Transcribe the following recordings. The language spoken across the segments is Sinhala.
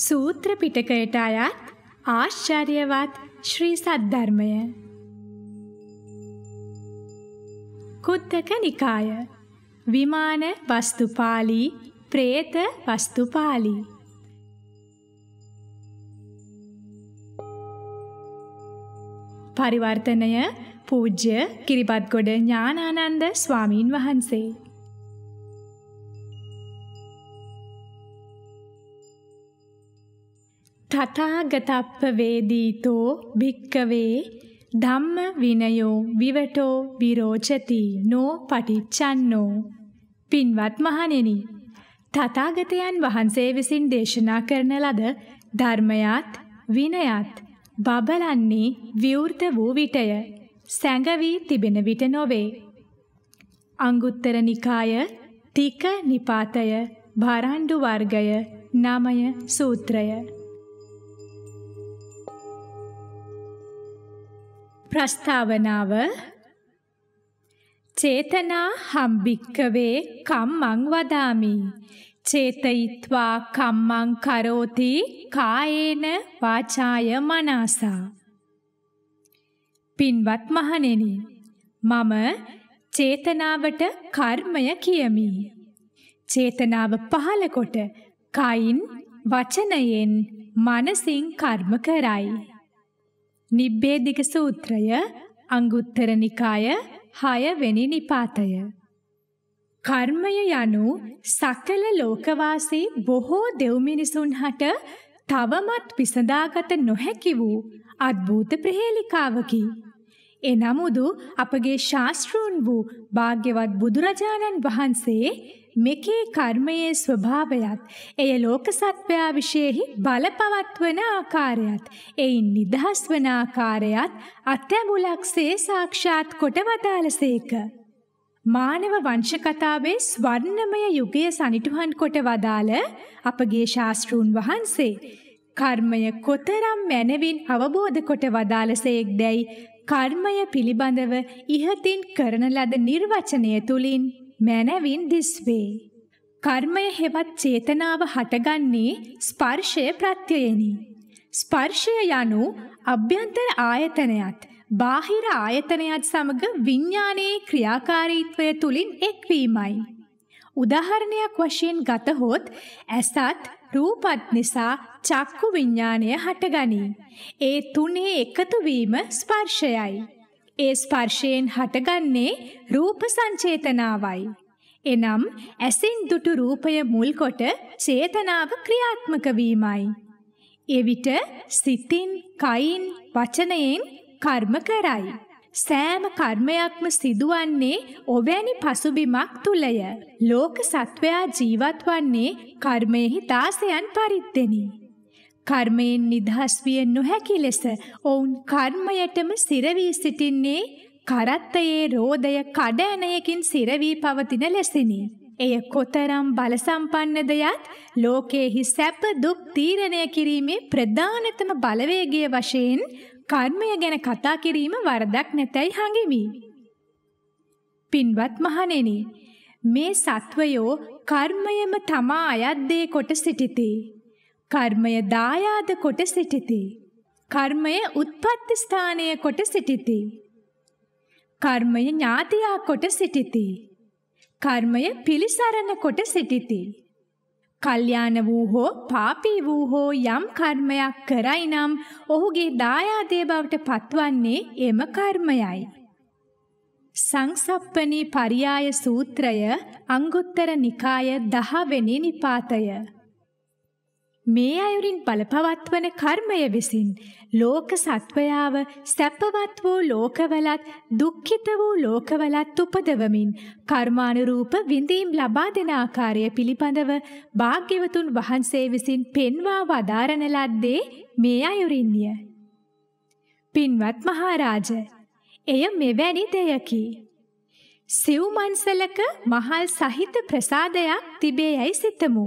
සූත්‍ර පිටකයට අයත් ආශ්චර්යවත් ශ්‍රී සද්ධර්මය. කුද්දක නිකාය විමාන වස්තුපාලි പ്രേත වස්තුපාලි පරිවර්තනය පූජ්‍ය කිරිබත්ගොඩ ඥානානන්ද ස්වාමින් වහන්සේ තථාගතප්පවේදීතෝ භික්කවේ ධම්ම විනයෝ විවටෝ විරෝචති නෝ පටිච්චන්නෝ පින්වත් මහණෙනි තථාගතයන් වහන්සේ විසින් දේශනා කරන ලද ධර්මයත් විනයත් බබලන්නේ විවෘත වූ විටය සැඟවි තිබෙන විට නොවේ අංගුත්තර නිකාය තික නිපාතය භාරණ්ඩු වර්ගය නාමය සූත්‍රය ප්‍රස්ථාවනාව චේතනා හම්බික්කවේ කම්මං වදාමි චේතයිත්වා කම්මං කරෝති කායේන වාචාය මනසා පින්වත් මහණෙනි මම චේතනාවට කර්මය කියමි චේතනාව පහළ කොට කයින් වචනයෙන් මනසින් කර්ම කරයි නිබ්බේධික සූත්‍රය අංගුත්තර නිකාය 6 වෙනි නිපාතය. කර්මය යනු සකල ලෝකවාසී බොහෝ දෙව් මිනිසුන් හට තවමත් විසඳාගත නොහැකි වූ අද්භූත ප්‍රහේලිකාවකි. එනමුදු අපගේ ශාස්ත්‍රූන් වූ භාග්‍යවත් බුදුරජාණන් වහන්සේ මෙකේ කර්මයේ ස්වභාවයත් එය ලෝක සත්වයා විශේෂෙහි බලපවත්වන ආකාරයත් එයින් නිදහස් වන ආකාරයත් අත්‍යමුලක්සේ සාක්ෂාත් කොට වදාළසේක මානව වංශ කතාවේ ස්වර්ණමය යුගය සනිටුහන් කොට වදාළ අපගේ ශාස්ත්‍රූන් වහන්සේ කර්මය කොතරම් මැනවින් අවබෝධ කොට වදාළසේක් දැයි කර්මය පිළිබඳව ඉහතින් කරන ලද නිර්වචනය තුලින් මැනවින් දිස්වේ. කර්මය හෙවත් චේතනාව හටගන්නේ ස්පර්ශය ප්‍රත්‍යයෙනි. ස්පර්ශය යනු අභ්‍යන්තර ආයතනයත් බාහිර ආයතනයත් සමග විඥානයේ ක්‍රියාකාරීත්වය තුලින් එක්වීමයි. උදාහරණයක් වශයෙන් ගතහොත් ඇසත් රූපත් නිසා චක්කු විඥානය හටගනී. ඒ තුනේ එකතු වීම ස්පර්ශයයි. ඒ ස්පර්ශයෙන් හටගන්නේ රූප සංචේතනාවයි. එනම් ඇසින් දුටු රූපය මුල්කොට චේතනාව ක්‍රියාත්මක වීමයි. එවිට සිතින්, කයින්, වචනයෙන් කර්ම කරයි. සෑම කර්මයක්ම සිදුවන්නේ ඔවැනි පසුබිමක් තුලය. ලෝක සත්වයා ජීවත් වන්නේ කර්මයෙහි දාසයන් පරිද්දෙනි. කර්මයෙන් නිදහස් විය නොහැකි ලෙස ඔවුන් කර්මයටම සිරවී සිටින්නේ කරත්තයේ රෝදය කඩෑනයකින් සිරවී පවතින ලෙසිනි. එය කොතරම් බලසම්පන්නද යත් ලෝකයේහි සැප දුක් තීරණය කිරීමේ ප්‍රධානතම බලවේගය වශයෙන් කර්මය ගැන කතා කිරීම වරදක් නැතයි හඟෙමි. පින්වත් මහණෙනි, මේ සත්වයෝ කර්මයම තමා අයත් දේ කොට සිටිති. කර්මය දායාද කොට සිටිති. කර්මය උත්පත්ති ස්ථානය කොට සිටිති. කර්මය ඥාතියා කොට සිටිති. කර්මය පිළිසරණ කොට සිටිති. කල්යාණ වූ හෝ පාපී වූ හෝ යම් කර්මයක් කරයි නම් ඔහුගේ දායාදේ බවට පත්වන්නේ එම කර්මයයි. සංසප්පනී පරියාය සූත්‍රය අංගුත්තර නිකාය 10 වෙනි නිපාතය මේ අයුරින් බලපවත්වන කර්මය විසින් ලෝක සත්වයාව සැපවත් වූ ලෝකවලත් දුක්ඛිත වූ ලෝකවලත් උපදවමින් කර්මානුරූප විඳීම් ලබා දෙන ආකාරය පිළිබඳව භාග්‍යවතුන් වහන්සේ විසින් පෙන්වා වදාරන ලද්දේ මේ අයුරින්ය. පින්වත් මහරජ, එය මෙවැනි දෙයකි. සිව් මන්සලක මහල් සහිත ප්‍රසාදයක් තිබේ යයි සිතමු.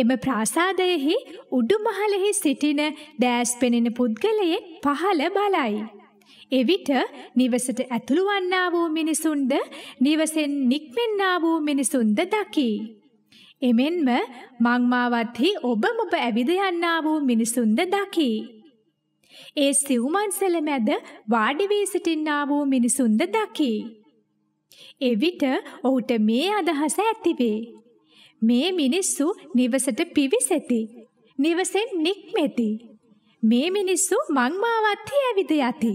එම ප්‍රාසාදයෙහි උඩුමහලෙහි සිටින දෑස් පෙනෙන පුද්ගලයෙක් පහළ බලයි. එවිට නිවසට ඇතුළු වන්නා වූ මිනිසුන්ද නිවසෙන් නික්මෙන්නා වූ මිනිසුන්ද දකී. එමෙන්ම මංමාවත්හි ඔබ මොබ ඇවිද යන්නා වූ මිනිසුන්ද දකී. ඒ සිව්මන්සල මැද වාඩි වී සිටින්නා වූ මිනිසුන්ද දකී. එවිට ඔහුට මේ අදහස ඇතිවේ. මේ මිනිස්සු නිවසට පිවිසෙති. නිවසෙන් නික්මෙති. මේ මිනිස්සු මංමාවත්හි ඇවිද යති.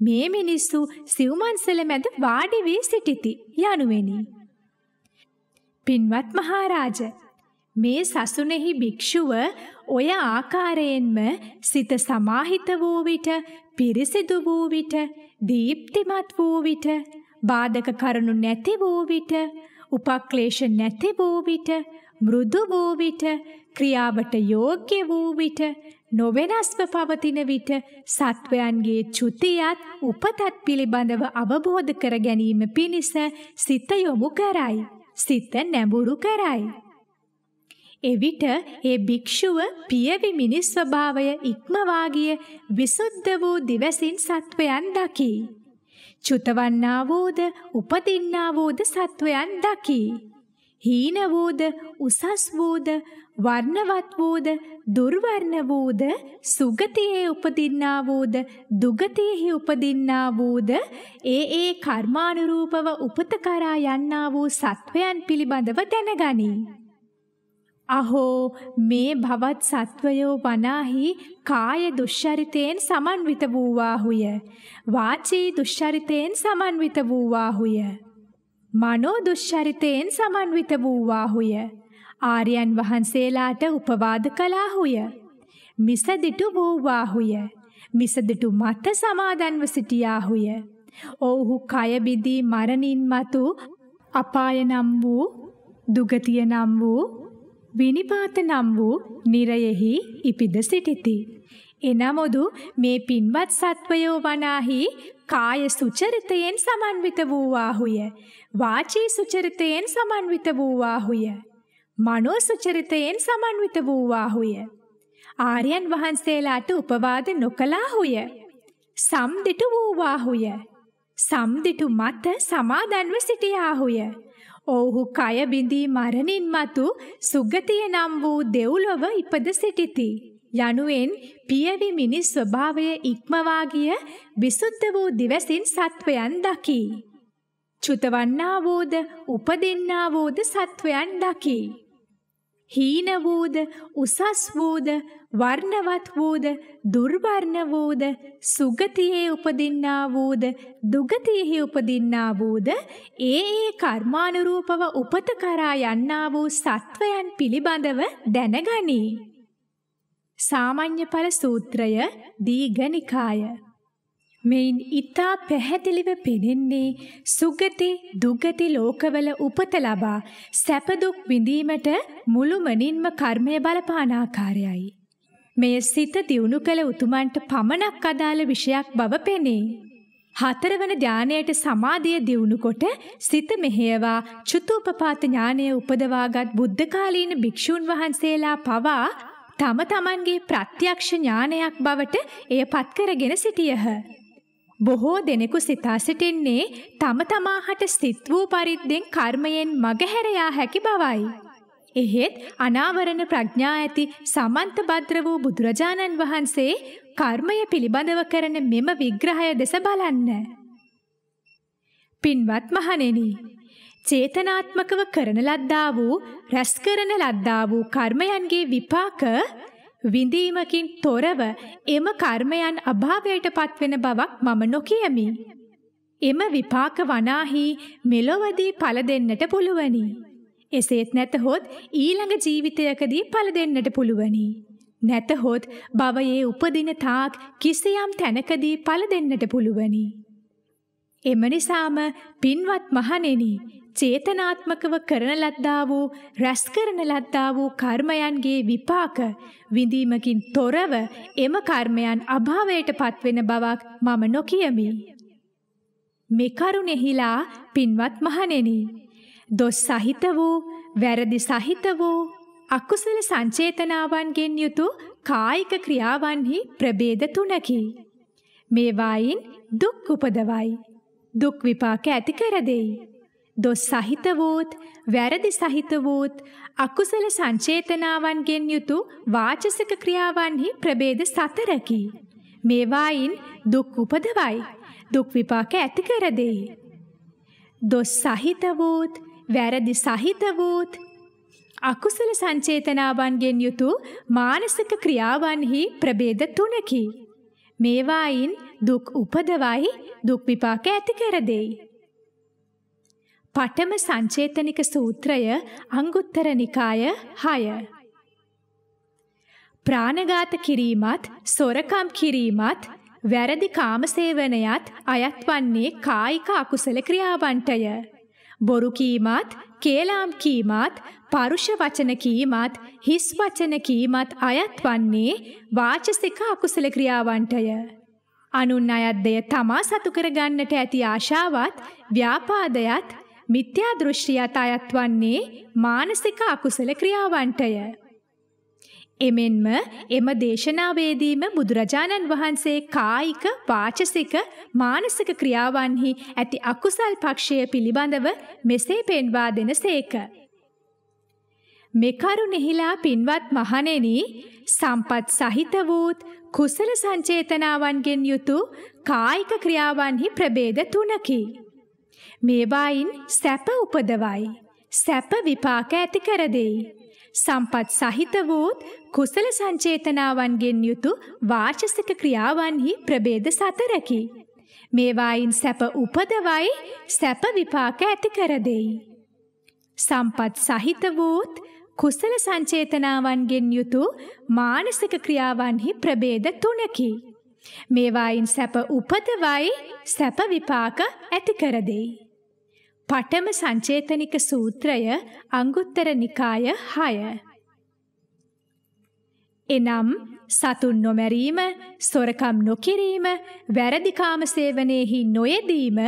මේ මිනිස්සු සිව්මන්සල මැද වාඩි වී සිටිති යනුවෙනි. පින්වත් මහරජ මේ සසුනේහි භික්ෂුව ඔය ආකාරයෙන්ම සිත සමාහිත වූ විට පිරිසිදු වූ විට දීප්තිමත් වූ විට බාධක කරුණු නැති වූ විට උපක්ලේශ නැති වූ විට මෘදු වූ විට ක්‍රියාවට යෝග්‍ය වූ විට නොවෙනස්ව පවතින විට සත්වයන්ගේ චුතියත් උපතත් පිළිබඳව අවබෝධ කර ගැනීම පිණිස සිත යොමු කරයි. සිත නැඹුරු කරයි. එවිට ඒ භික්ෂුව පියවි මිනිස් ස්වභාවය ඉක්මවා ගිය විසුද්ධ වූ දිවසින් සත්වයන් දකී. චුතවන්නා වූද උපදින්නා වූද සත්වයන් දකි. හීන වූද උසස් වූද වර්ණවත් වූද දුර්වර්ණ වූද සුගතියේ උපදින්නා වූද දුගතියෙහි උපදින්නා වූද ඒ ඒ කර්මානුරූපව උපත කරා යන්නා වූ සත්වයන් පිළිබඳව දැනගනී. අහෝ මේ භවත් සත්වයෝ වනාහි කාය දුෂ්චරිතයෙන් සමන්විත වූවාහුය. වාචී දුෂ්චරිතයෙන් සමන්විත වූවාහුය. මනෝ දුෂ්චරිතයෙන් සමන්විත වූවාහුය. ආර්යයන් වහන්සේලාට උපවාද කළාහුය. මිසදිටු වූවාහුය. මිසදිටු මත සමාදන්ව සිටියාහුය. ඔවුහු කය බිදී මරණින් මතු අපාය නම් වූ දුගතිය නම් වූ විනිපාත නම් වූ නිරයෙහි ඉපිද සිටිති. එනමුදු මේ පින්වත් සත්වයෝ වනාහි කාය සුචරිතයෙන් සමන්විත වූවාහුය. වාචී සුචරිතයෙන් සමන්විත වූවාහුය. මනෝ සුචරිතයෙන් සමන්විත වූවාහුය. ආර්යයන් වහන්සේලාට උපවාද නොකලාහුය. සම්දිටු වූවාහුය. සම්දිටු මත සමාදන්ව සිටියාහුය. ඔවුහු කය බිඳී මරණින් මතු සුගතිය නම් වූ දෙව්ලොව ඉපද සිටිති. යනුවෙන් පියවි මිනිස් ස්වභාවය ඉක්මවා ගිය විසුද්ධ වූ දිවසින් සත්වයන් දකි. චුතවන්නා වූද උපදින්නා වූද සත්වයන් දකි. හීන වූද උසස් වූද වර්ණවත් වූද දුර්වර්ණ වූද සුගතියේ උපදින්නා වූද දුගතියෙහි උපදින්නා වූද ඒ ඒ කර්මානුරූපව උපත කරා යන්නා වූ සත්වයන් පිළිබඳව දැනගනී සාමාන්‍ය ඵල සූත්‍රය දීඝනිකාය මෙයින් ඊතා පැහැදිලිව පෙනෙන්නේ සුගති දුගති ලෝකවල උපත ලබා සැප දුක් විඳීමට මුළුමනින්ම කර්මය බලපාන ආකාරයයි. මෙය සිත දියුණු කළ උතුමන්ට පමණක් අදාළ විෂයක් බව පෙනේ. හතරවන ධානයට සමාධිය දියුණු කොට සිත මෙහෙයවා චුතුපපාත ඥානය උපදවාගත් බුද්ධකාලීන භික්ෂූන් වහන්සේලා පවා තම තමන්ගේ ප්‍රත්‍යක්ෂ ඥානයක් බවට එය පත්කරගෙන සිටියහ. බොහෝ දෙනෙකු සිතා සිටින්නේ තම තමාහට සිත් වූ පරිද්දෙන් කර්මයෙන් මගහැර යා හැකි බවයි. එහෙත් අනාවරණ ප්‍රඥා ඇති සමන්ත භද්‍ර වූ බුදුරජාණන් වහන්සේ කර්මය පිළිබඳව කරන මෙම විග්‍රහය දෙස බලන්න. පින්වත් මහණෙනි, චේතනාත්මකව කරන ලද්දා වූ, රැස් කරන ලද්දා වූ කර්මයන්ගේ විපාක විඳීමකින් තොරව එම කර්මයන් අභාවයට පත්වෙන බවක් මම නොකියමි. එම විපාක වනාහි මෙලොවදී පල දෙන්නට පුළුවනි. එසේත් නැතහොත් ඊළඟ ජීවිතයකදී පල දෙන්නට පුළුවනි. නැතහොත් භවයේ උපදින තාක් කිසියම් තැනකදී පල දෙන්නට පුළුවනි. එම නිසාම පින්වත් මහණෙනි චේතනාත්මකව කරන ලද්දා වූ රැස් කරන ලද්දා වූ කර්මයන්ගේ විපාක විඳීමකින් තොරව එම කර්මයන් අභාවයට පත්වෙන බවක් මම නොකියමි. මේ කරුණෙහිලා පින්වත් මහණෙනි දොස් සහිත වූ වැරදි සහිත වූ අකුසල සංචේතනාවන්ගෙන් යුතු කායික ක්‍රියාවන්හි ප්‍රභේද තුනකි. මේවායින් දුක් උපදවයි. දුක් විපාක ඇති කර දෙයි. දොස් සහිත වූත් වැරදි සහිත වූත් අකුසල සංචේතනාවන්ගෙන් යුතු වාචසික ක්‍රියාවන්හි ප්‍රභේද සතරකි. මේවායින් දුක් උපදවයි. දුක් විපාක ඇති කර දෙයි. දොස් සහිත වූත් වැරදි සහිත වූත් අකුසල සංචේතනාවන්ගෙන් යුතු මානසික ක්‍රියාවන්හි ප්‍රභේද තුනකි. මේවායින් දුක් උපදවයි දුක් විපාක ඇති කර දෙයි. පඨම සංචේතනික සූත්‍රය අංගුත්තර නිකාය 6 ප්‍රාණඝාත කිරීමත් සොරකම් කිරීමත් වැරදි කාමසේවනයත් අයත් වන්නේ කායික අකුසල ක්‍රියාවන්ටය බොරු කීමත් කේලාම් කීමත් පරුෂ වචන කීමත් හිස් වචන කීමත් අයත් වන්නේ වාචසික අකුසල ක්‍රියාවන්ටය අනුන් අයත් දෙය තමා සතු කරගන්නට ඇති ආශාවත් ව්‍යාපාදයත් මිත්‍යා දෘෂ්ටියට අයත් වන්නේ මානසික අකුසල ක්‍රියාවන්ටය. එමෙන්ම එම දේශනාවේදීම බුදුරජාණන් වහන්සේ කායික වාචසික මානසික ක්‍රියාවන්හි ඇති අකුසල් පක්ෂය පිළිබඳව මෙසේ පෙන්වා දෙන සේක. මෙකරු නෙහිලා පින්වත් මහණෙනි සම්පත් සහිත වූත් කුසල සංචේතනාවන්ගෙන් යුතු කායික ක්‍රියාවන්හි ප්‍රභේද තුනකි. මේවායින් සැප උපදවයි. සැප විපාක ඇති කර දෙයි. සම්පත් සහිත වූත් කුසල සංචේතනාවන්ගෙන් යුතු වාචසික ක්‍රියාවන්හි ප්‍රභේද සතරකි. මේවායින් සැප උපදවයි සැප විපාක ඇති කර දෙයි. සම්පත් සහිත වූත් කුසල සංචේතනාවන්ගෙන් යුතු මානසික ක්‍රියාවන්හි ප්‍රභේද තුනකි. මේවායින් සැප උපදවයි සැප විපාක ඇති කර දෙයි. පඨම සංචේතනික සූත්‍රය අංගුත්තර නිකාය 6 එනම් සතුන් නොමැරීම, සොරකම් නොකිරීම, වැරදි කාම සේවනයේහි නොයෙදීම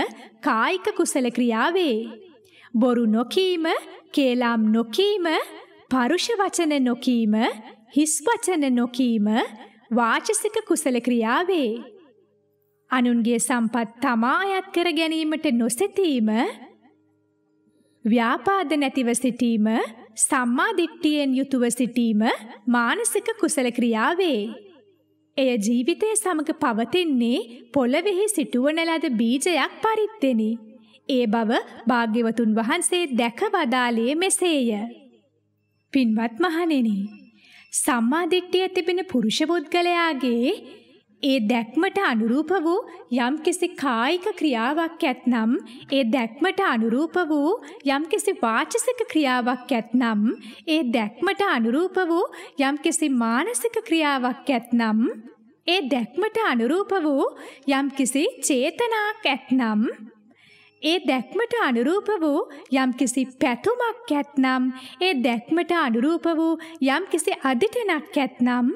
කායික කුසල ක්‍රියාවේ. බොරු නොකීම, කේලම් නොකීම, පරුෂ වචන නොකීම, හිස් වචන නොකීම වාචසික කුසල ක්‍රියාවේ. අනුන්ගේ සම්පත් තමා අයත් කර ගැනීමට නොසිතීම ව්‍යාපාද නැතිව සිටීම, සම්මාදිට්ඨියෙන් යුතුව සිටීම මානසික කුසල ක්‍රියාවේ. එය ජීවිතය සමග පවතින්නේ පොළොවෙහි සිටුවන ලද බීජයක් පරිද්දෙනි. ඒ බව භාග්‍යවතුන් වහන්සේ දැක වදාළේ මෙසේය. පින්වත් මහණෙනි, සම්මාදිට්ඨිය තිබෙන පුරුෂ පුද්ගලයාගේ ඒ දැක්මට අනුරූප වූ යම්කිසි කායික ක්‍රියාවක් ඇත්නම් ඒ දැක්මට අනුරූප වූ යම්කිසි වාචසික ක්‍රියාවක් ඇත්නම් ඒ දැක්මට අනුරූප වූ යම්කිසි මානසික ක්‍රියාවක් ඇත්නම් ඒ දැක්මට අනුරූප වූ යම්කිසි චේතනාවක් ඇත්නම් ඒ දැක්මට අනුරූප වූ යම්කිසි පැතුමක් ඇත්නම් ඒ දැක්මට අනුරූප වූ යම්කිසි අදිටනක් ඇත්නම්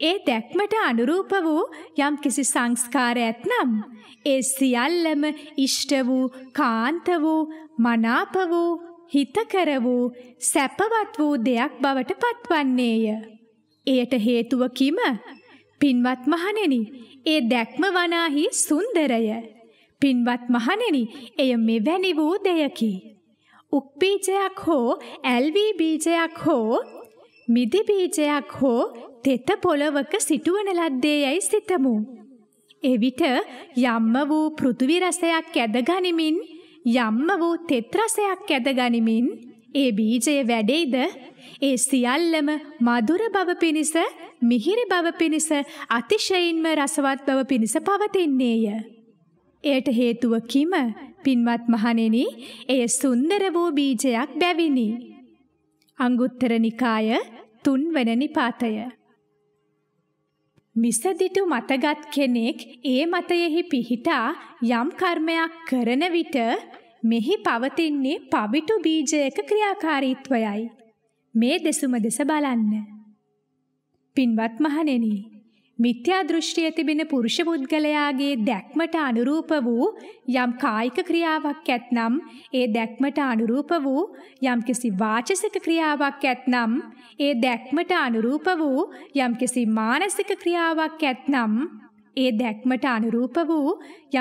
ඒ දැක්මට අනුරූප වූ යම්කිසි සංස්කාර ඇතනම් ඒ සියල්ලම ඉෂ්ට වූ කාන්ත වූ මනාප වූ හිතකර වූ සැපවත් වූ දෙයක් බවට පත්වන්නේය. එයට හේතුව කිම? පින්වත් මහණෙනි, ඒ දැක්ම වනාහි සුන්දරය. පින්වත් මහණෙනි, එය මෙවැනි වූ දෙයකි. උක්පීජයක් හෝ ඇල්වී බීජයක් හෝ මිදි බීජයක් හෝ තෙත පොළවක සිටුවන ලද්දේ යයි සිතමු. එවිට යම්ම වූ පෘථිවි රසයක් ඇදගනිමින් යම්ම වූ තෙත් රසයක් ඇදගනිමින් ඒ බීජය වැඩෙයිද ඒ සියල්ලම මధుර බව පිණිස මිහිරි බව පිණිස අතිශයින්ම රසවත් බව පිණිස පවතින්නේය. එයට හේතුව කිම පින්වත් මහණෙනි එය සුන්දර වූ බීජයක් බැවිනි. අංගුත්තර නිකාය තුන්වන නිපාතය මිසදිටු මතගත් කෙනෙක් ඒ මතයෙහි පිහිටා යම් කර්මයක් කරන විට මෙහි පවතින්නේ පබිටු බීජයක ක්‍රියාකාරීත්වයයි මේ දෙසුම දෙස බලන්න පින්වත් මහණෙනි මිත්‍යා දෘෂ්ටිය තිබෙන පුරුෂ පුද්ගලයාගේ දැක්මට අනුරූප වූ යම් කායික ක්‍රියාවක් ඇත්නම් ඒ දැක්මට අනුරූප වූ යම්කිසි වාචසික ක්‍රියාවක් ඇත්නම් ඒ දැක්මට අනුරූප වූ යම්කිසි මානසික ක්‍රියාවක් ඇත්නම් ඒ දැක්මට අනුරූප වූ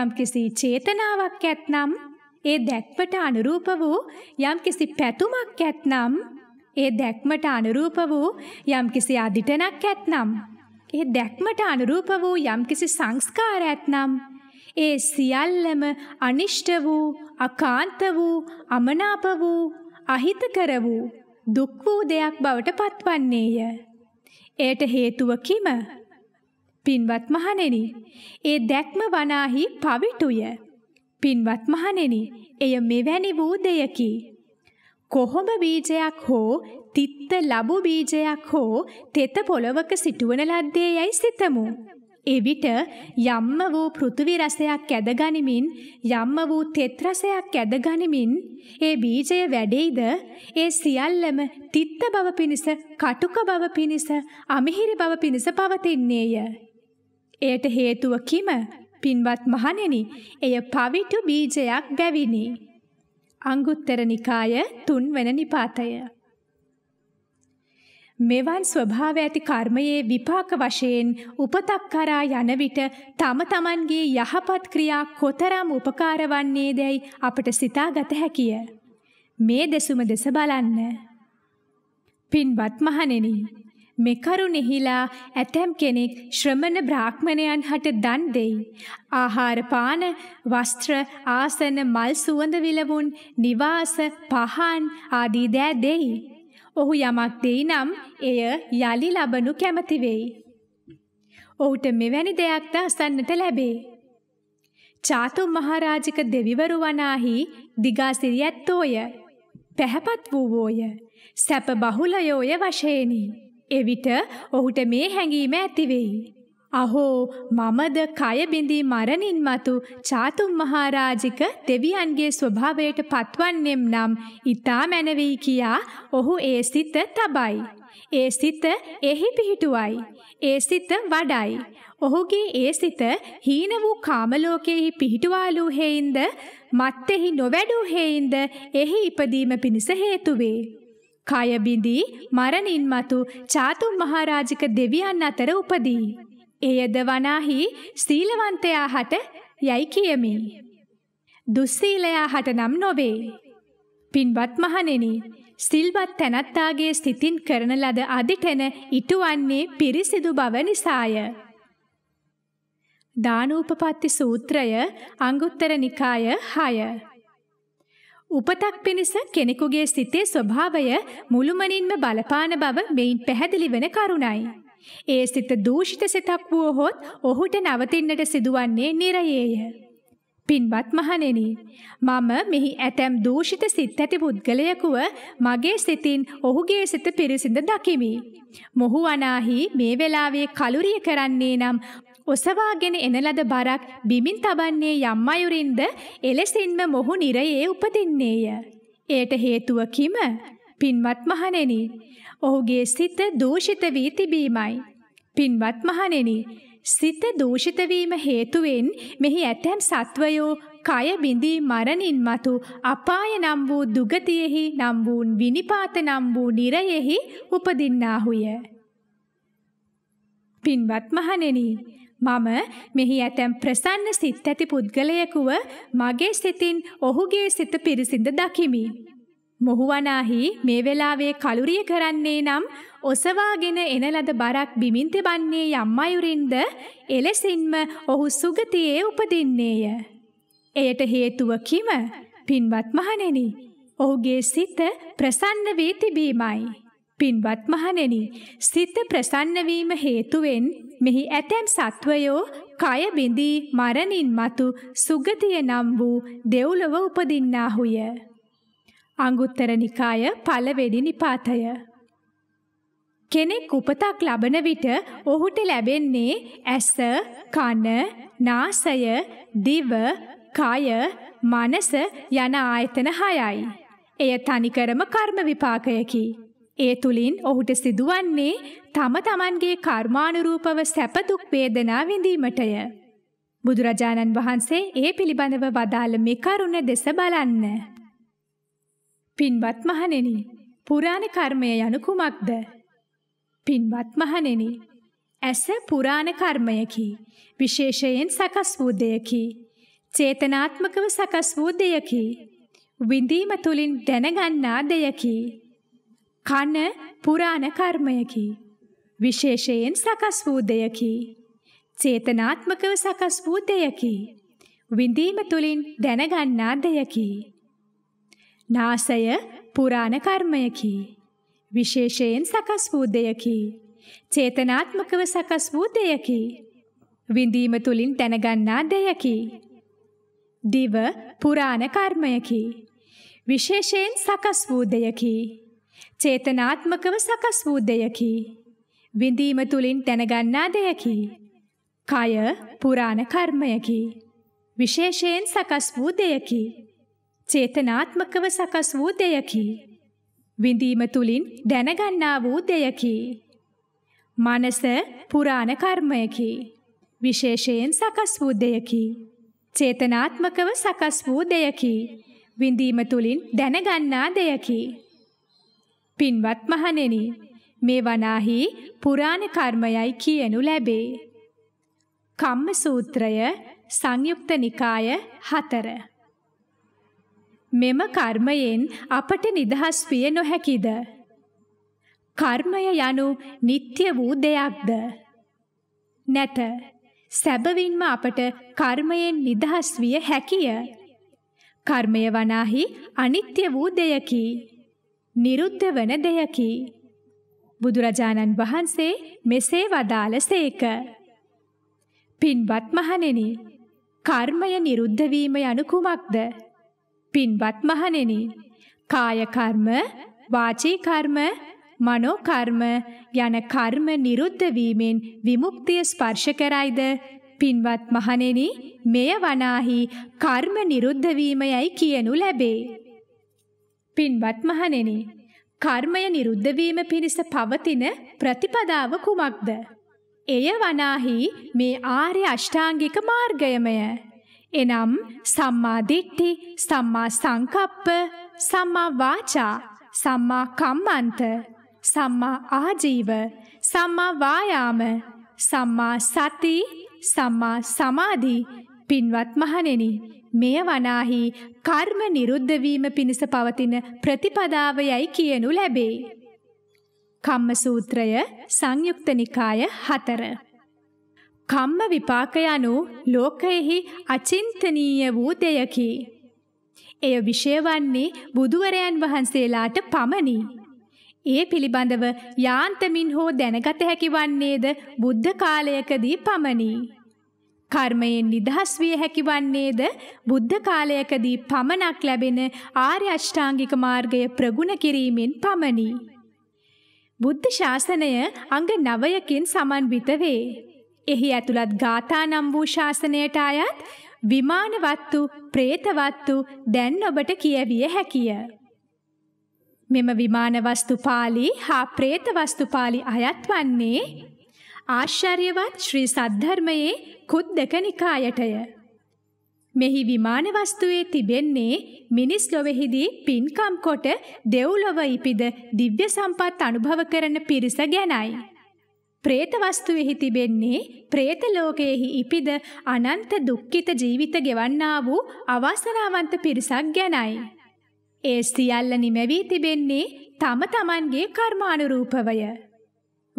යම්කිසි චේතනාවක් ඇත්නම් ඒ දැක්මට අනුරූප වූ යම්කිසි පැතුමක් ඇත්නම් ඒ දැක්මට අනුරූප වූ යම්කිසි අදිටනක් ඇත්නම් ඒ දැක්මට අනුරූප වූ යම්කිසි සංස්කාර ඇතනම් ඒ සියල්ලම අනිෂ්ට වූ අකාන්ත වූ අමනාප වූ අහිතකර වූ දුක් වූ දෙයක් බවට පත්වන්නේය. එයට හේතුව කිම? පින්වත් මහණෙනි, ඒ දැක්ම වනාහි පවිටුය. පින්වත් මහණෙනි, එය මෙවැනි වූ දෙයකි. කොහොම බීජයක් හෝ තිත්ත ලබු බීජයක් හෝ තෙත පොළොවක සිටුවන ලද්දේ යැයි සිතමු. එවිට යම්ම වූ පෘථිවි රසයක් ඇදගනිමින් යම්ම වූ තෙත් රසයක් ඇදගනිමින් ඒ බීජය වැඩෙයිද ඒ සියල්ලම තිත්ත බව පිණිස කටුක බව පිණිස අමිහිරි බව පිණිස පවතින්නේය. එයට හේතුව කිම පින්වත් මහණෙනි එය පවිටු බීජයක් බැවිනි. අංගුත්තර නිකාය තුන්වන නිපාතය මෙවන් ස්වභාව ඇති කර්මයේ විපාක වශයෙන් උපතක් කරා යන විට තම තමන්ගේ යහපත් ක්‍රියා කොතරම් උපකාර වන්නේ දැයි අපට සිතාගත හැකිය. මේ දෙසුම දෙස බලන්න. පින්වත් මහණෙනි, මේ කරුණෙහිලා ඇතම් කෙනෙක් ශ්‍රමණ බ්‍රාහ්මණයන් හට දන් දෙයි. ආහාර පාන, වස්ත්‍ර, ආසන, මල් සුවඳ විලවුන්, නිවාස, පහන් ආදී දෑ දෙයි. ඔහු යමක් දෙයි නම් එය යලි ලබනු කැමති වෙයි. ඔහුට මෙවැනි දෙයක්ද අසන්නට ලැබේ. චාතු මහරාජික දෙවිවරු වනාහි දිගාසිරි ඇත්තෝය. පැහැපත් වූවෝය. සැප බහුලයෝය වශයෙනි. එවිට ඔහුට මේ හැඟීම ඇති වෙයි. අහෝ මමද කය බිඳී මරණින් මතු චාතුම් මහරාජික දෙවියන්ගේ ස්වභාවයට පත්වන්නෙම් නම් ඊතා මැනවී කියා ඔහු ඒ සිත තබයි. ඒ සිත එහි පිහිටුවයි. ඒ සිත වඩයි. ඔහුගේ ඒ සිත හීන වූ කාමලෝකයෙහි පිහිටුවාලූ හේයින්ද මත්තෙහි නොවැඩූ හේයින්ද එහි ඉපදීම පිණිස හේතු වේ. කය බිඳී මරණින් මතු චාතුම් මහරාජික දෙවියන් අතර උපදී. එයද වනාහි සීලවන්තයා හට යයි කියමි. දුස්සීලයා හට නම් නොවේ. පින්වත් මහණෙනි, සිල්වත් තැනැත්තාගේ සිතින් කරන ලද අදිටන ඉටුවන්නේ පිරිසිදු බව නිසාය. දානූපපත්ති සූත්‍රය අංගුත්තර නිකාය 6 උපතක් පිණිස කෙනෙකුගේ සිතේ ස්වභාවය මුළුමනින්ම බලපාන බව මෙයින් පැහැදිලි වෙන කරුණයි. ඒ සිත දූෂිත සිතක් වුවහොත් ඔහුට නවතින්නට සිදුවන්නේ නිරයේය. පින්වත් මහණෙනි, මම මෙහි ඇතැම් දූෂිත සිත් ඇති පුද්ගලයෙකුව මගේ සිතින් ඔහුගේ සිත පිරිසිඳ දකිමි. මොහු අනාහි මේ වෙලාවේ කලුරිය කරන්නේ නම් ඔසවාගෙන එන ලද බරක් බිමින් තබන්නේ යම් අයුරින්ද එලෙසින්ම මොහු නිරයේ උපදින්නේය. එයට හේතුව කිම? පින්වත් මහණෙනි, ඔහුගේ සිත දූෂිත වී තිබීමයි. පින්වත් මහණෙනි, සිත දූෂිත වීම හේතුවෙන් මෙහි ඇතැම් සත්වයෝ කය බිඳී මරණින් මතු අපාය නම් වූ දුගතියෙහි නම් වූ විනිපාත නම් වූ නිරයෙහි උපදින්නාහුය. පින්වත් මහණෙනි, මම මෙහි ඇතැම් ප්‍රසන්න සිත් ඇති පුද්ගලයෙකුව මගේ සිතින් ඔහුගේ සිත පිරිසිඳ දකිමි. මොහුවනාහි මේ වෙලාවේ කලුරිය කරන්නේ නම් ඔසවාගෙන එන ලද බරක් බිමින් තබන්නේ යම් අයුරින්ද එලෙසින්ම ඔහු සුගතියේ උපදින්නේය. එයට හේතුව කිම? පින්වත් මහණෙනි, ඔහුගේ සිත ප්‍රසන්න වී තිබීමයි. පින්වත් මහණෙනි, සිත ප්‍රසන්න වීම හේතුවෙන් මෙහි ඇතැම් සත්වයෝ කය බිඳී මරණින් මතු සුගතිය නම් වූ දෙව්ලොව උපදින්නාහුය. අංගුත්තර නිකාය පළවෙනි නිපාතය. කෙනෙක් උපතක් ලබන විට ඔහුට ලැබෙන්නේ ඇස, කන, නාසය, දිව, කය, මනස යන ආයතන හයයි. එය තනිකරම කර්ම විපාකයකි. ඒ තුලින් ඔහුට සිදුවන්නේ තම තමන්ගේ කර්මානුරූපව සැප දුක් වේදනා විඳීමටය. බුදුරජාණන් වහන්සේ ඒ පිළිබඳව වදාළ මේ කරුණ දෙස බලන්න. පින්වත් මහණෙනි, පුරාණ කර්මය යනු කුමක්ද? පින්වත් මහණෙනි, ඇස පුරාණ කර්මයකි. විශේෂයෙන් සකස් වූ දෙයකි. චේතනාත්මකව සකස් වූ දෙයකි. විඳීම තුලින් දැනගන්නා දෙයකි. කන පුරාණ කර්මයකි. විශේෂයෙන් සකස් වූ දෙයකි. චේතනාත්මකව සකස් වූ දෙයකි. විඳීම තුලින් දැනගන්නා දෙයකි. නාසය පුරාණ කර්මයකි. විශේෂයෙන් සකස් වූ දෙයකි. චේතනාත්මකව සකස් වූ දෙයකි. විඳීම තුලින් දැනගන්නා දෙයකි. දිව පුරාණ කර්මයකි. විශේෂයෙන් සකස් වූ දෙයකි. චේතනාත්මකව සකස් වූ දෙයකි. විඳීම තුලින් දැනගන්නා දෙයකි. කය පුරාණ කර්මයකි. විශේෂයෙන් සකස් වූ දෙයකි. චේතනාත්මකව සකස් වූ දෙයකි. විඳීම තුලින් දැනගන්නා වූ දෙයකි. මනස පුරාණ කර්මයකි. විශේෂයෙන් සකස් වූ දෙයකි. චේතනාත්මකව සකස් වූ දෙයකි. විඳීම තුලින් දැනගන්නා දෙයකි. පින්වත් මහණෙනි, මේ වනාහි පුරාණ කර්මයයි කියනු ලැබේ. කම්ම සූත්‍රය සංයුක්ත නිකාය 4 මෙම කර්මයෙන් අපට නිදහස් විය නොහැකිද? කර්මය යනු නিত্য වූ දෙයක්ද? නැත. සැබවින්ම අපට කර්මයෙන් නිදහස් විය හැකිය. කර්මය වනාහි අනිත්‍ය වූ දෙයකි. නිරුද්ධ වන දෙයකි. බුදුරජාණන් වහන්සේ මෙසේ වදාළ සේක. පින්වත් මහණෙනි, කර්මය නිරුද්ධ වීම යනු කුමක්ද? පින්වත් මහණෙනි කාය කර්ම වාචී කර්ම මනෝ කර්ම යන කර්ම නිරුද්ධ වීමෙන් විමුක්තිය ස්පර්ශ කරයිද පින්වත් මහණෙනි මෙය වනාහි කර්ම නිරුද්ධ වීමයි කියනු ලැබේ පින්වත් මහණෙනි කර්මය නිරුද්ධ වීම පිණිස පවතින ප්‍රතිපදාව කුමක්ද එය වනාහි මේ ආර්ය අෂ්ටාංගික මාර්ගයමය එනම් සම්මා දිට්ඨි, සම්මා සංකප්ප, සම්මා වාචා, සම්මා කම්මන්ත, සම්මා ආජීව, සම්මා වායාම, සම්මා සති, සම්මා සමාධි, පින්වත් මහණෙනි, මෙය වනාහි කර්ම නිරුද්ධ වීම පිණිස පවතින ප්‍රතිපදාව යයි කියනු ලැබේ. කම්ම සූත්‍රය සංයුක්ත නිකාය 4 කම්ම විපාක යනු ලෝකයෙහි අචින්තනීය වූ දෙයකි. එය විෂය වන්නේ බුදුවරයන් වහන්සේලාට පමණි. ඒ පිළිබඳව යාන්තමින් හෝ දැනගත හැකි වන්නේද බුද්ධ කාලයකදී පමණි. කර්මයෙන් නිදහස් විය හැකි වන්නේද බුද්ධ කාලයකදී පමණක් ලැබෙන ආර්ය අෂ්ටාංගික මාර්ගය ප්‍රගුණ කිරීමෙන් පමණි. බුද්ධ ශාසනය අංග 9කින් සමන්විත වේ. එහි ඇතුළත් ගාථා නම් වූ ශාසනයට අයත් විමානවත්තු പ്രേතවත්තු දැන් ඔබට කියවිය හැකිය. මෙම විමානවස්තු පාළි හා പ്രേතවස්තු පාළි අයත් වන්නේ ආශ්චර්යවත් ශ්‍රී සද්ධර්මයේ කුද්දක නිකායටය. මෙහි විමාන වස්තුවේ තිබෙන්නේ මිනිස් ලොවෙහිදී පින්කම් කොට දෙව්ලොව ඉපිද දිව්‍ය සම්පත් අනුභව කරන පිරිස ගැනයි. പ്രേත වස්තුවේහි තිබෙන්නේ പ്രേත ලෝකයේහි ඉපිද අනන්ත දුක්ඛිත ජීවිත ගෙවන්නා වූ අවසනාවන්ත පිරිසක් ගැනයි. ඒ සියල්ල නිමැවී තිබෙන්නේ තම තමන්ගේ කර්මානුරූපවය.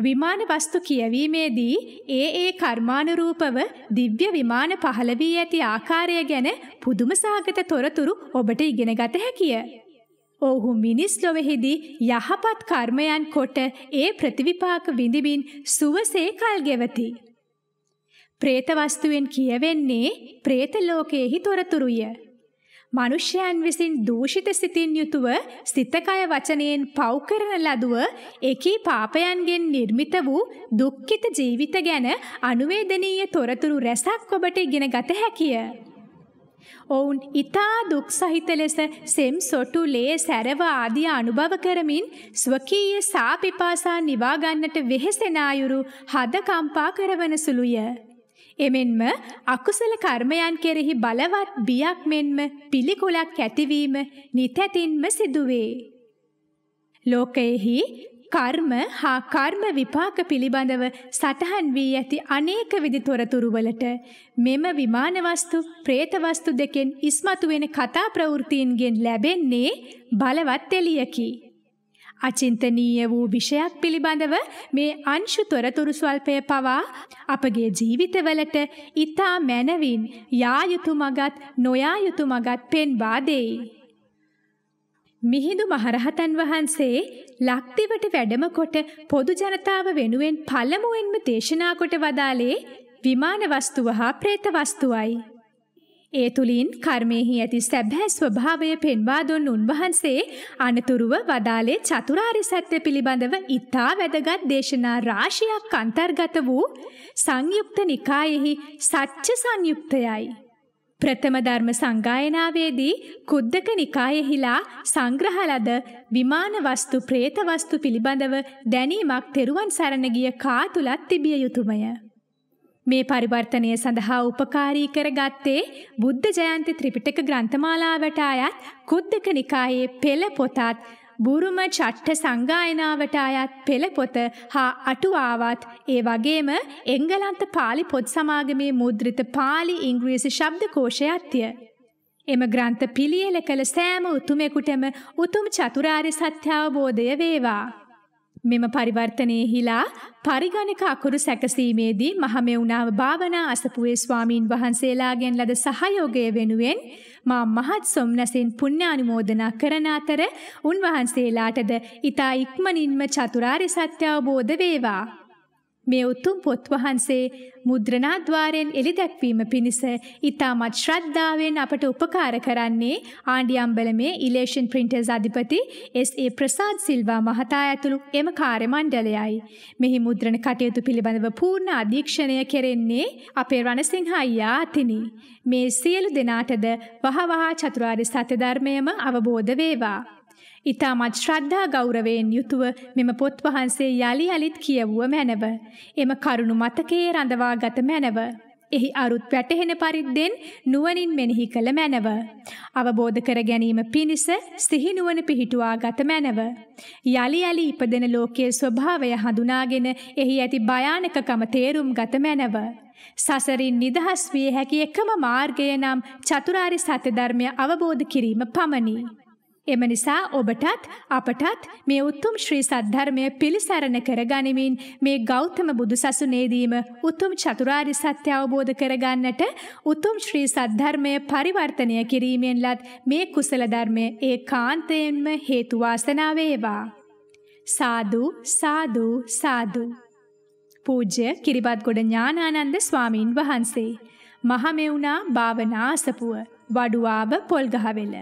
විමාන වස්තු කියවීමේදී ඒ ඒ කර්මානුරූපව දිව්‍ය විමාන පහළ වී ඇති ආකාරය ගැන පුදුමසහගත තොරතුරු ඔබට ඉගෙන ගත හැකිය. ඔහු මිනිස් ලොවෙහිදී යහපත් කර්මයන් කොට ඒ ප්‍රතිවිපාක විඳිමින් සුවසේ කල් ගෙවති. പ്രേත වස්තුවෙන් කියවෙන්නේ പ്രേත ලෝකයේහි තොරතුරුය. මනුෂ්‍යයන් විසින් දූෂිත සිතින් යුතුව සිතකය වචනයෙන් පව් කරන ලදුව එකී පාපයන්ගෙන් නිර්මිත වූ දුක්ඛිත ජීවිත ගැන අනුවේදනීය තොරතුරු රැසක් ඔබට ඉගෙන ගත හැකිය. ඔවුන් ඊතා දුක් සහිත ලෙස සෙම් සොටු ලේ සැරව ආදී අනුභව කරමින් ස්වකීය සාපිපාසා නිවා ගන්නට වෙහෙසෙන අයුරු හද කම්පා කරවන සුළුය. එමෙන්ම අකුසල කර්මයන් කෙරෙහි බලවත් බියක් මෙන්ම පිළිකුලක් ඇතිවීම නිතැතින්ම සිදුවේ. ලෝකයෙහි කර්ම හා කර්ම විපාක පිළිබඳව සටහන් වී ඇති අනේක විදි තොරතුරු වලට මෙම විමාන වස්තු, പ്രേත වස්තු දෙකෙන් ඉස්මතු වෙන කතා ප්‍රවෘත්තීන්ගෙන් ලැබෙන්නේ බලවත් එළියකි. අචින්තනීය වූ විෂයක් පිළිබඳව මේ අංශු තොරතුරු ස්වල්පය පවා අපගේ ජීවිතවලට ඊතා මැනවින් යා යුතු මගත් නොයා යුතු මගත් පෙන්වා දෙයි. මිහිඳු මහරහතන් වහන්සේ ලක්දිවට වැඩම කොට පොදු ජනතාව වෙනුවෙන් පළමුවෙන්ම දේශනා කොට වදාලේ විමාන වස්තුව හා പ്രേත වස්තුවයි. ඒ තුලින් කර්මෙහි ඇති සැබෑ ස්වභාවය පෙන්වා දුන් උන්වහන්සේ අනතුරුව වදාලේ චතුරාර්ය සත්‍ය පිළිබඳව ඊතා වැදගත් දේශනා රාශියක් අන්තර්ගත වූ සංයුක්ත නිකායෙහි සත්‍ය සංයුක්තයයි. ප්‍රථම ධර්ම සංගායනාවේදී කුද්දක නිකායෙහිලා සංග්‍රහ ලද විමාන වස්තු പ്രേත වස්තු පිළිබඳව දැනීමක් තෙරුවන් සරණ ගිය කා තුලත් තිබිය යුතුයමය. මේ පරිවර්තනය සඳහා උපකාරී කරගත්තේ බුද්ධ ජයන්ති ත්‍රිපිටක ග්‍රන්ථමාලාවට ආයත් කුද්දක නිකායේ පෙළ පොතත් බුරුම චට්ට සංගායනාවට අයත් පෙළපොත හා අටුවාවත් ඒ වගේම එංගලන්ත පාලි පොත් සමාගමේ මුද්‍රිත පාලි ඉංග්‍රීසි ශබ්දකෝෂයත්ය. එම ග්‍රන්ථ පිළියෙල කළ සෑම උතුමෙකුටම උතුම් චතුරාර්ය සත්‍ය අවබෝධය වේවා. මෙම පරිවර්තනය හිලා පරිගණක අකුරු සැකසීමේදී මහමෙවුණාව භාවනා අසපුවේ ස්වාමීන් වහන්සේලාගෙන් ලද සහයෝගය වෙනුවෙන් මා මහත් සොම්නසින් පුණ්‍ය අනුමෝදනා කරන අතර උන්වහන්සේලාටද ඊතා ඉක්මනින්ම චතුරාර්ය සත්‍ය අවබෝධ වේවා මේ උතුම් පොත් වහන්සේ මුද්‍රණාද්වාරයෙන් එළිදැක්වීම පිණිස ඉතාමත් ශ්‍රද්ධාවෙන් අපට උපකාර කරන්නේ ආණ්ඩියම්බලමේ ඉලේෂන් ප්‍රින්ටර්ස් අධිපති එස් ඒ ප්‍රසාද් සිල්වා මහතා ඇතුළු එම කාර්ය මණ්ඩලයයි. මෙහි මුද්‍රණ කටයුතු පිළිබඳව පූර්ණ අධීක්ෂණය කෙරෙන්නේ අපේ රණසිංහ අයියා අතිනි. මේ සියලු දෙනාටද වහවහා චතුරාර්ය සත්‍ය ධර්මයම අවබෝධ වේවා. ඉතාමත් ශ්‍රද්ධා ගෞරවයෙන් යුතුව මෙම පොත් වහන්සේ යලි යලිත් කියවුව මැනව. එම කරුණු මතකයේ රඳවාගත මැනව. එහි අරුත් වැටහෙන පරිද්දෙන් නුවණින් මෙනෙහි කළ මැනව. අවබෝධ කර ගැනීම පිණිස සිහි නුවණ පිහිටුවාගත මැනව. යලි යලි ඉපදෙන ලෝකයේ ස්වභාවය හඳුනාගෙන එහි ඇති භයානකකම තේරුම් ගත මැනව. සසරින් නිදහස් විය හැකි එකම මාර්ගය නම් චතුරාරි සත්‍ය ධර්මය අවබෝධ කිරීම පමණි. එම නිසා ඔබටත් අපටත් මේ උතුම් ශ්‍රී සද්ධර්මය පිළිසරණ කරගනිමින් මේ ගෞතම බුදුසසුනේදීම උතුම් චතුරාර්ය සත්‍ය අවබෝධ කරගන්නට උතුම් ශ්‍රී සද්ධර්මය පරිවර්තනය කිරීමෙන් ලත් මේ කුසල ධර්මය ඒ කාන්තයෙන්ම හේතු වාසනා වේවා. සාදු සාදු සාදු. පූජ්‍ය කිරිබත්ගොඩ ඥානානන්ද ස්වාමීන් වහන්සේ. මහමෙවුනා භාවනා අසපුව වඩුවාව පොල්ගහවෙල.